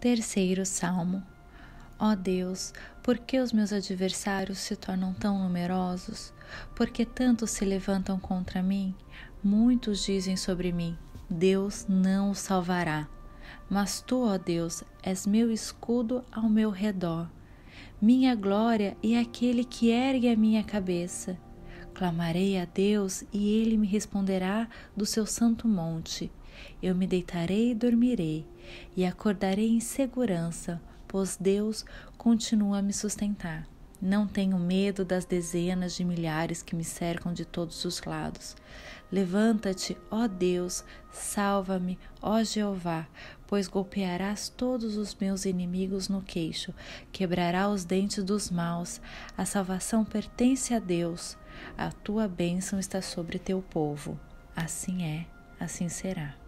Terceiro Salmo. Ó oh Deus, por que os meus adversários se tornam tão numerosos? Por que tantos se levantam contra mim? Muitos dizem sobre mim: Deus não o salvará. Mas tu, ó Deus, és meu escudo ao meu redor. Minha glória e é aquele que ergue a minha cabeça. Clamarei a Deus e ele me responderá do seu santo monte. Eu me deitarei e dormirei e acordarei em segurança, pois Deus continua a me sustentar. Não tenho medo das dezenas de milhares que me cercam de todos os lados. Levanta-te, ó Deus, salva-me, ó Jeová, pois golpearás todos os meus inimigos no queixo, quebrará os dentes dos maus. A salvação pertence a Deus. A tua bênção está sobre teu povo. Assim é, assim será.